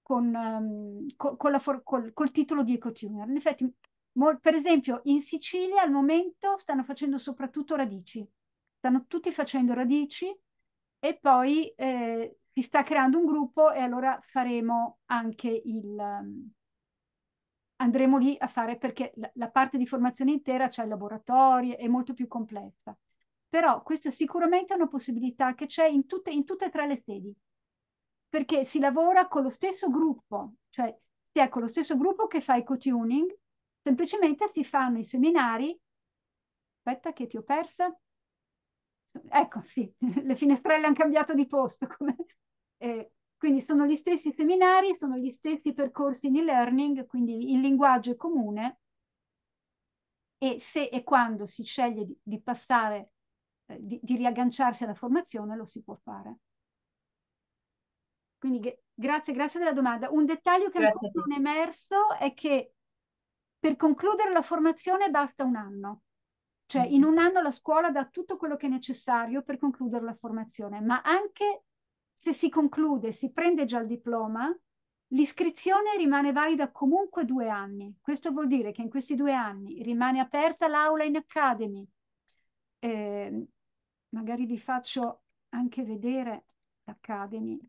con, um, co con la col, col, titolo di ecotuner. In effetti, per esempio, in Sicilia al momento stanno facendo soprattutto radici, stanno tutti facendo radici e poi eh, si sta creando un gruppo e allora faremo anche il... Um, andremo lì a fare perché la, la parte di formazione intera c'è laboratorio, è molto più complessa. Però questa è sicuramente una possibilità che c'è in tutte, in tutte e tre le sedi, perché si lavora con lo stesso gruppo, cioè si è con lo stesso gruppo che fa il co-tuning, semplicemente si fanno i seminari. Aspetta che ti ho persa. Ecco, sì, *laughs* le finestrelle hanno cambiato di posto. Come... Eh, quindi sono gli stessi seminari, sono gli stessi percorsi di learning quindi il linguaggio è comune e se e quando si sceglie di, di passare, eh, di, di, riagganciarsi alla formazione, lo si può fare. Quindi grazie, grazie della domanda. Un dettaglio che grazie ancora non è emerso è che per concludere la formazione basta un anno. Cioè in mm-hmm. un anno la scuola dà tutto quello che è necessario per concludere la formazione, ma anche se si conclude, si prende già il diploma, l'iscrizione rimane valida comunque due anni. Questo vuol dire che in questi due anni rimane aperta l'aula in Academy. Eh, magari vi faccio anche vedere l'Academy.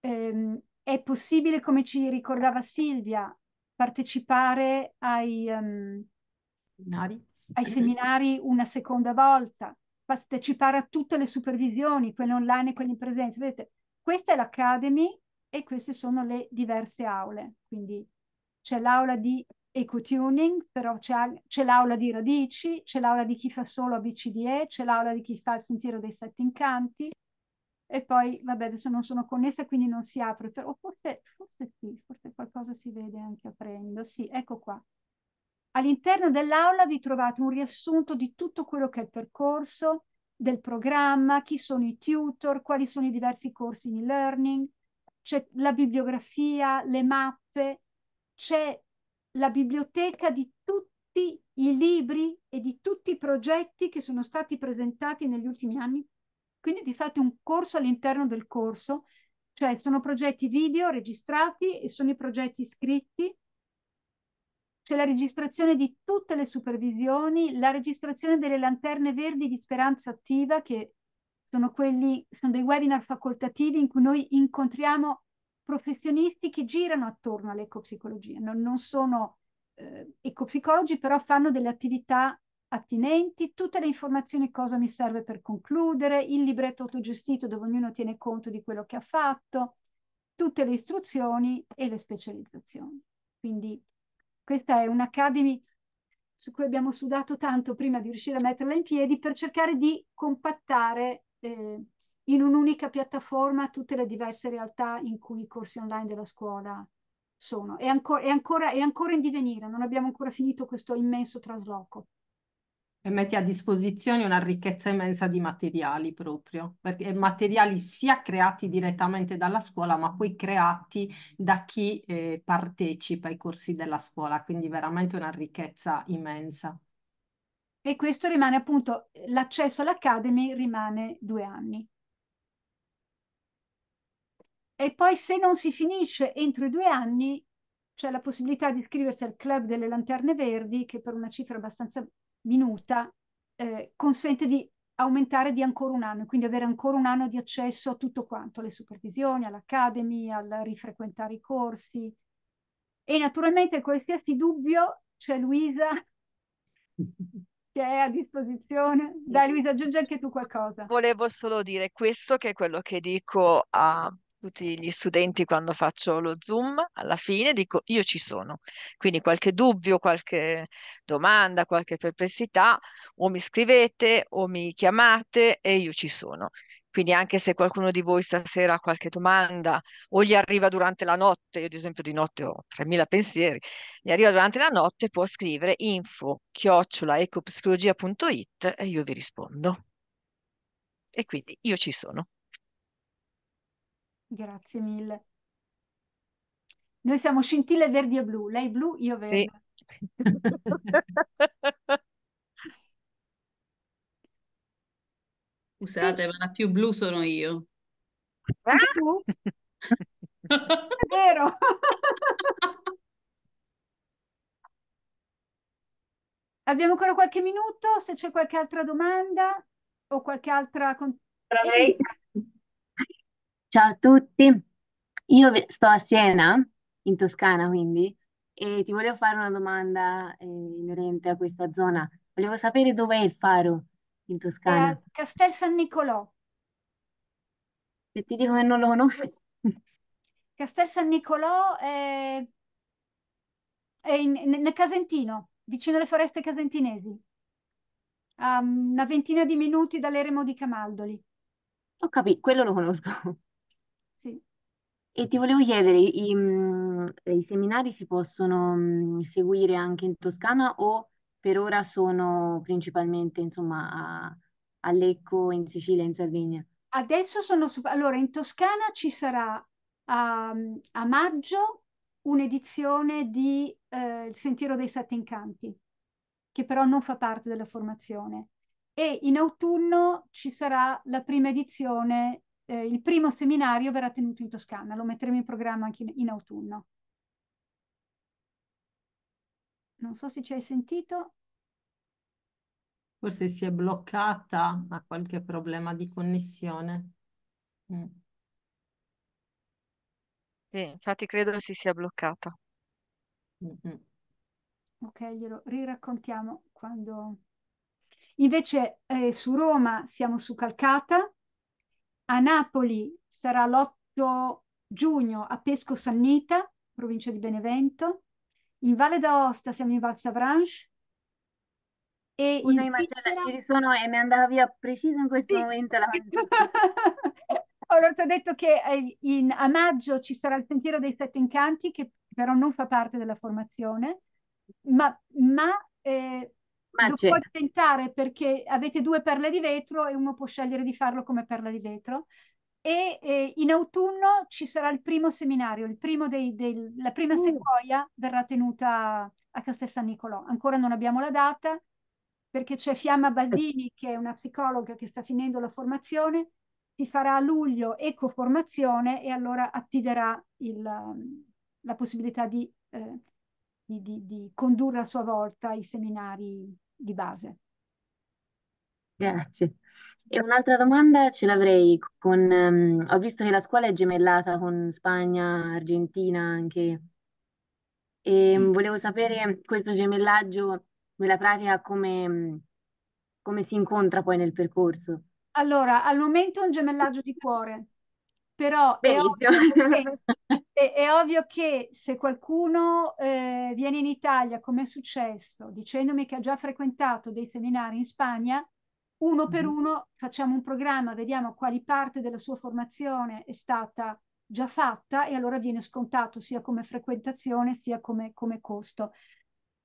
Eh, è possibile, come ci ricordava Silvia, partecipare ai, um, seminari. ai seminari una seconda volta partecipare a tutte le supervisioni, quelle online e quelle in presenza. Vedete, questa è l'Academy e queste sono le diverse aule. Quindi c'è l'aula di ecotuning, però c'è, l'aula di radici, c'è l'aula di chi fa solo ABCDE, c'è l'aula di chi fa il sentiero dei sette incanti. E poi, vabbè, adesso non sono connessa, quindi non si apre, però forse, forse sì, forse qualcosa si vede anche aprendo. Sì, ecco qua. All'interno dell'aula vi trovate un riassunto di tutto quello che è il percorso, del programma, chi sono i tutor, quali sono i diversi corsi in e-learning, c'è la bibliografia, le mappe, c'è la biblioteca di tutti i libri e di tutti i progetti che sono stati presentati negli ultimi anni. Quindi vi fate un corso all'interno del corso, cioè sono progetti video registrati e sono i progetti scritti c'è la registrazione di tutte le supervisioni, la registrazione delle lanterne verdi di speranza attiva, che sono, quelli, sono dei webinar facoltativi in cui noi incontriamo professionisti che girano attorno all'ecopsicologia. Non, non sono eh, ecopsicologi, però fanno delle attività attinenti, tutte le informazioni, cosa mi serve per concludere, il libretto autogestito dove ognuno tiene conto di quello che ha fatto, tutte le istruzioni e le specializzazioni. Quindi questa è un'academy su cui abbiamo sudato tanto prima di riuscire a metterla in piedi per cercare di compattare eh, in un'unica piattaforma tutte le diverse realtà in cui i corsi online della scuola sono. È, ancora, è ancora, è ancora in divenire, non abbiamo ancora finito questo immenso trasloco e metti a disposizione una ricchezza immensa di materiali proprio, perché eh, materiali sia creati direttamente dalla scuola, ma poi creati da chi eh, partecipa ai corsi della scuola, quindi veramente una ricchezza immensa. E questo rimane appunto, l'accesso all'Academy rimane due anni. E poi se non si finisce entro i due anni, c'è la possibilità di iscriversi al Club delle Lanterne Verdi, che per una cifra abbastanza minuta eh, consente di aumentare di ancora un anno, quindi avere ancora un anno di accesso a tutto quanto, alle supervisioni, all'academy, al rifrequentare i corsi. E naturalmente qualsiasi dubbio c'è Luisa *laughs* che è a disposizione. Dai Luisa, aggiungi anche tu qualcosa. Volevo solo dire questo che è quello che dico a tutti gli studenti quando faccio lo Zoom, alla fine dico io ci sono. Quindi qualche dubbio, qualche domanda, qualche perplessità, o mi scrivete o mi chiamate e io ci sono. Quindi anche se qualcuno di voi stasera ha qualche domanda o gli arriva durante la notte, io ad esempio di notte ho 3.000 pensieri, gli arriva durante la notte può scrivere info chiocciolaecopsicologia.it e io vi rispondo. E quindi io ci sono. Grazie mille. Noi siamo scintille verdi e blu, lei blu, io verde. Sì. *laughs* Scusate, ma la più blu sono io. Anche ah! tu? *laughs* È vero. *laughs* Abbiamo ancora qualche minuto, se c'è qualche altra domanda o qualche altra... Tra me. Ciao a tutti, io sto a Siena, in Toscana quindi, e ti volevo fare una domanda eh, inerente a questa zona. Volevo sapere dov'è il faro in È Toscana. a eh, Castel San Nicolò. Se ti dico che non lo conosco, *laughs* Castel San Nicolò è, è in- nel Casentino, vicino alle foreste casentinesi, a mm, una ventina di minuti dall'eremo di Camaldoli. ho capito, quello lo conosco. E ti volevo chiedere, i, i seminari si possono seguire anche in Toscana o per ora sono principalmente, insomma, a, a Lecco, in Sicilia, in Sardegna? Adesso sono... Allora, in Toscana ci sarà um, a, maggio un'edizione di eh, Il Sentiero dei Sette Incanti, che però non fa parte della formazione. E in autunno ci sarà la prima edizione eh, il primo seminario verrà tenuto in Toscana, lo metteremo in programma anche in, in autunno. Non so se ci hai sentito. Forse si è bloccata, ha qualche problema di connessione. Mm. Sì, infatti credo si sia bloccata. Mm -hmm. Ok, glielo riraccontiamo quando... Invece eh, su Roma siamo su Calcata, a Napoli sarà l'8 giugno a Pesco Sannita, provincia di Benevento. In Valle d'Aosta siamo in Val Savranche. E Una in immagina, Svizzera... ci sono e mi andava via preciso in questo sì. momento la Allora ti ho detto che eh, in, a maggio ci sarà il Sentiero dei Sette Incanti, che però non fa parte della formazione, ma, ma eh, ma lo può tentare perché avete due perle di vetro e uno può scegliere di farlo come perla di vetro. E eh, in autunno ci sarà il primo seminario, il primo dei, dei, la prima uh. sequoia verrà tenuta a Castel San Nicolò. Ancora non abbiamo la data perché c'è Fiamma Baldini che è una psicologa che sta finendo la formazione, si farà a luglio ecoformazione e allora attiverà il, la possibilità di, eh, di, di, di condurre a sua volta i seminari di base. Grazie. E un'altra domanda ce l'avrei con, ehm, ho visto che la scuola è gemellata con Spagna, Argentina anche, e ehm, volevo sapere questo gemellaggio nella pratica come, come si incontra poi nel percorso. Allora, al momento è un gemellaggio di cuore, però è ovvio, che, *laughs* è, è ovvio, che, se qualcuno eh, viene in Italia, come è successo, dicendomi che ha già frequentato dei seminari in Spagna, uno per mm-hmm. uno facciamo un programma, vediamo quali parte della sua formazione è stata già fatta e allora viene scontato sia come frequentazione sia come, come costo.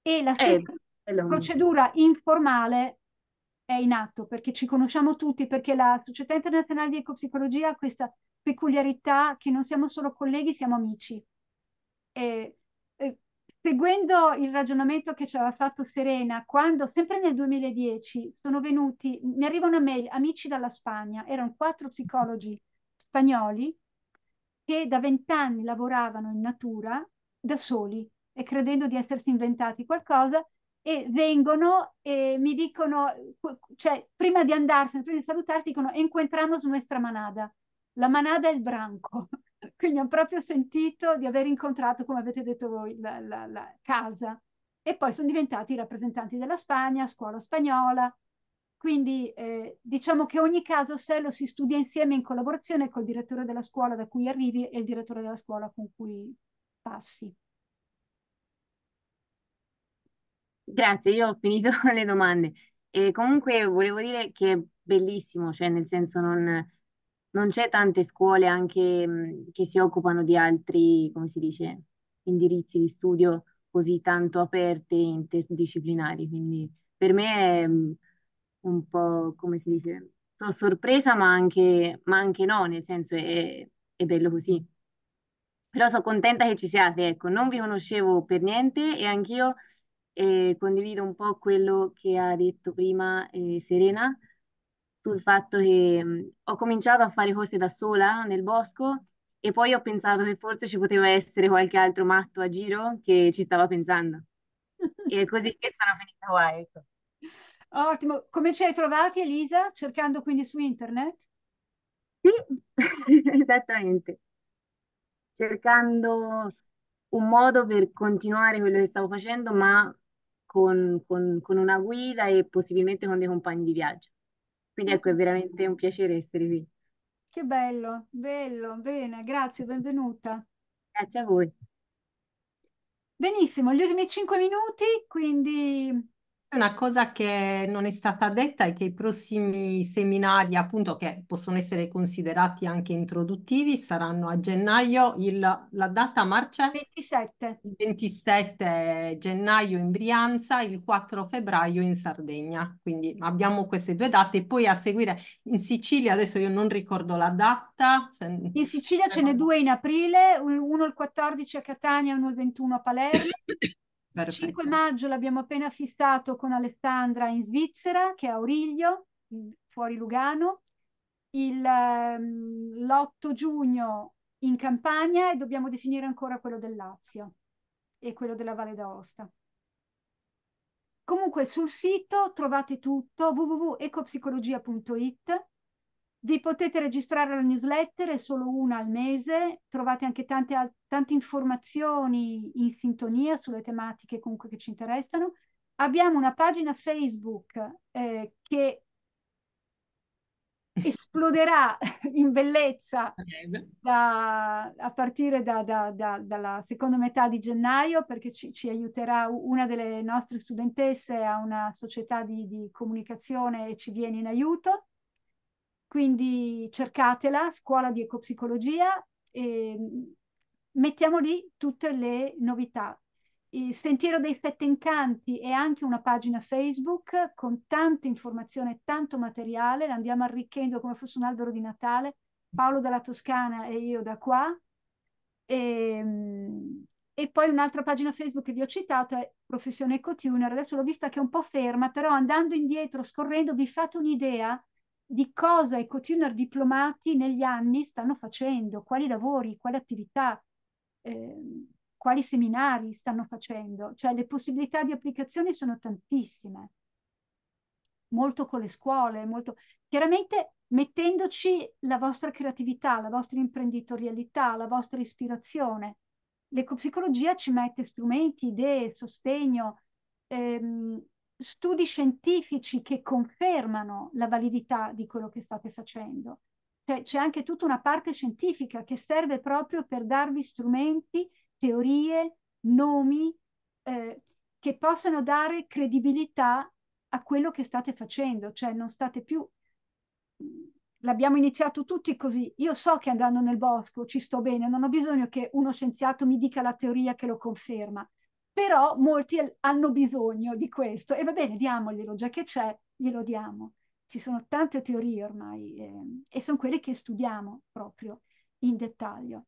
E la eh, stessa eh, procedura informale è in atto perché ci conosciamo tutti, perché la Società Internazionale di Ecopsicologia ha questa peculiarità che non siamo solo colleghi, siamo amici. E, e, seguendo il ragionamento che ci aveva fatto Serena, quando sempre nel 2010 sono venuti, mi arriva una mail, amici dalla Spagna, erano quattro psicologi spagnoli che da vent'anni lavoravano in natura da soli e credendo di essersi inventati qualcosa e vengono e mi dicono, cioè prima di andarsene, prima di salutarti, dicono encontramos nuestra manada, la manada e il branco. *laughs* Quindi hanno proprio sentito di aver incontrato, come avete detto voi, la, la, la casa. E poi sono diventati rappresentanti della Spagna, scuola spagnola. Quindi eh, diciamo che ogni caso se lo si studia insieme in collaborazione col direttore della scuola da cui arrivi e il direttore della scuola con cui passi. Grazie, io ho finito *laughs* le domande. E comunque volevo dire che è bellissimo, cioè nel senso non, non c'è tante scuole anche mh, che si occupano di altri, come si dice, indirizzi di studio così tanto aperte e interdisciplinari, quindi per me è mh, un po', come si dice, sono sorpresa ma anche, ma anche no, nel senso è, è bello così. Però sono contenta che ci siate, ecco, non vi conoscevo per niente e anch'io eh, condivido un po' quello che ha detto prima eh, Serena, sul fatto che mh, mhmm, ho cominciato a fare cose da sola nel bosco e poi ho pensato che forse ci poteva essere qualche altro matto a giro che ci stava pensando. e così che sono finita qua, ecco. Ottimo. Come ci hai trovati, Elisa? Cercando quindi su internet? Sì, *laughs* esattamente. Cercando un modo per continuare quello che stavo facendo, ma con, con, con una guida e possibilmente con dei compagni di viaggio. Quindi ecco, è veramente un piacere essere qui. Che bello, bello, bene, grazie, benvenuta. Grazie a voi. Benissimo, gli ultimi cinque minuti, quindi una cosa che non è stata detta è che i prossimi seminari, appunto, che possono essere considerati anche introduttivi, saranno a gennaio. Il, la data marcia? 27. Il 27 gennaio in Brianza, il 4 febbraio in Sardegna. Quindi abbiamo queste due date. Poi a seguire in Sicilia, adesso io non ricordo la data. Se... In Sicilia ce n'è due in aprile, uno il 14 a Catania e uno il 21 a Palermo. *coughs* Perfetto. 5 maggio l'abbiamo appena fissato con Alessandra in Svizzera, che è a Origlio, fuori Lugano. l'8 ehm, giugno in Campania e dobbiamo definire ancora quello del Lazio e quello della Valle d'Aosta. Comunque sul sito trovate tutto www.ecopsicologia.it. Vi potete registrare la newsletter, è solo una al mese, trovate anche tante altre tante informazioni in sintonia sulle tematiche comunque che ci interessano. Abbiamo una pagina Facebook eh, che esploderà *laughs* in bellezza da, a partire da, da, dalla seconda metà di gennaio perché ci, ci, aiuterà una delle nostre studentesse a una società di, di comunicazione e ci viene in aiuto. Quindi cercatela, Scuola di Ecopsicologia. E mettiamo lì tutte le novità. Il Sentiero dei Sette Incanti è anche una pagina Facebook con tanta informazione, tanto materiale, l'andiamo arricchendo come fosse un albero di Natale, Paolo dalla Toscana e io da qua. E, ehm, e poi un'altra pagina Facebook che vi ho citato è Professione Ecotuner, adesso l'ho vista che è un po' ferma, però andando indietro, scorrendo, vi fate un'idea di cosa i co-tuner diplomati negli anni stanno facendo, quali lavori, quali attività, Ehm, quali seminari stanno facendo, cioè le possibilità di applicazione sono tantissime, molto con le scuole, molto... chiaramente mettendoci la vostra creatività, la vostra imprenditorialità, la vostra ispirazione. L'ecopsicologia ci mette strumenti, idee, sostegno, ehm, studi scientifici che confermano la validità di quello che state facendo. Cioè, c'è anche tutta una parte scientifica che serve proprio per darvi strumenti, teorie, nomi eh, che possano dare credibilità a quello che state facendo, cioè non state più mm, l'abbiamo iniziato tutti così. Io so che andando nel bosco ci sto bene, non ho bisogno che uno scienziato mi dica la teoria che lo conferma, però molti hanno bisogno di questo e va bene, diamoglielo, già che c'è, glielo diamo ci sono tante teorie ormai eh, e sono quelle che studiamo proprio in dettaglio.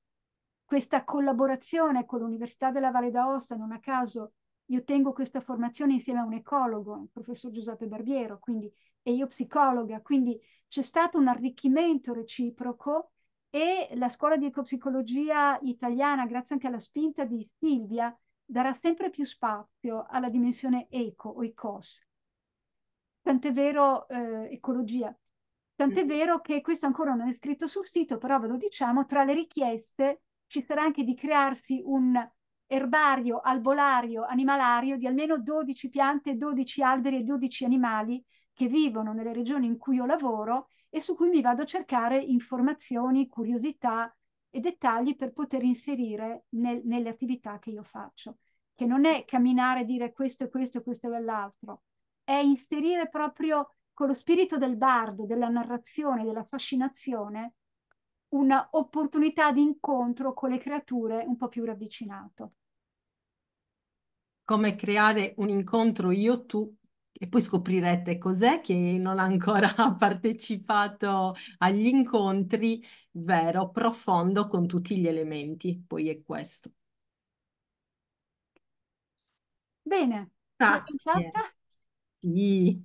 Questa collaborazione con l'Università della Valle d'Aosta, non a caso io tengo questa formazione insieme a un ecologo, il professor Giuseppe Barbiero, quindi, e io psicologa, quindi c'è stato un arricchimento reciproco e la scuola di ecopsicologia italiana, grazie anche alla spinta di Silvia, darà sempre più spazio alla dimensione eco o ECOS, tant'è vero eh, ecologia. Tant'è mm. vero che questo ancora non è scritto sul sito, però ve lo diciamo, tra le richieste ci sarà anche di crearsi un erbario, albolario, animalario di almeno 12 piante, 12 alberi e 12 animali che vivono nelle regioni in cui io lavoro e su cui mi vado a cercare informazioni, curiosità e dettagli per poter inserire nel, nelle attività che io faccio, che non è camminare e dire questo e questo e questo e quell'altro, è inserire proprio con lo spirito del bardo, della narrazione, della fascinazione, un'opportunità di incontro con le creature un po' più ravvicinato. Come creare un incontro io-tu e poi scoprirete cos'è che non ha ancora *laughs* partecipato agli incontri, vero, profondo con tutti gli elementi, poi è questo. Bene, Grazie.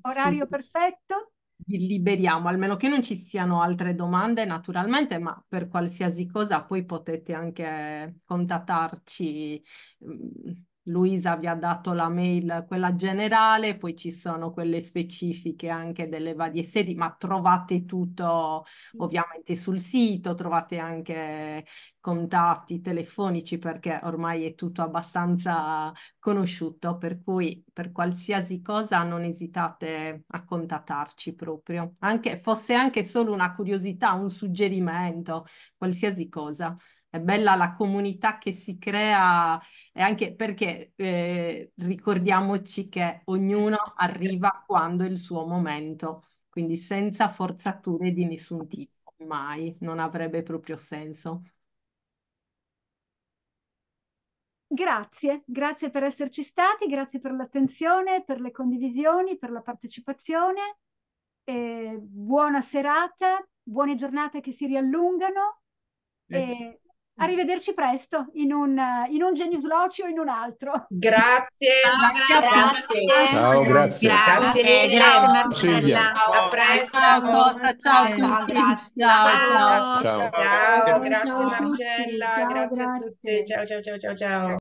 Orario sì. perfetto? liberiamo, almeno che non ci siano altre domande naturalmente, ma per qualsiasi cosa poi potete anche contattarci. Mm, Luisa vi ha dato la mail, quella generale, poi ci sono quelle specifiche anche delle varie sedi, ma trovate tutto ovviamente sul sito, trovate anche contatti telefonici perché ormai è tutto abbastanza conosciuto, per cui per qualsiasi cosa non esitate a contattarci proprio, anche, fosse anche solo una curiosità, un suggerimento, qualsiasi cosa. È bella la comunità che si crea e anche perché eh, ricordiamoci che ognuno arriva quando è il suo momento, quindi senza forzature di nessun tipo, mai, non avrebbe proprio senso. Grazie, grazie per esserci stati, grazie per l'attenzione, per le condivisioni, per la partecipazione. Eh, buona serata, buone giornate che si riallungano. Yes. E arrivederci presto in un, in un Genius Loci o in un altro. Grazie, ciao, grazie. grazie. Ciao, grazie. Grazie, grazie, grazie Marcella. A presto. Ciao, a tutti. Ciao, ciao. Ciao, ciao. ciao. grazie Marcella, ciao, grazie a tutti. Ciao, ciao, ciao, ciao. ciao.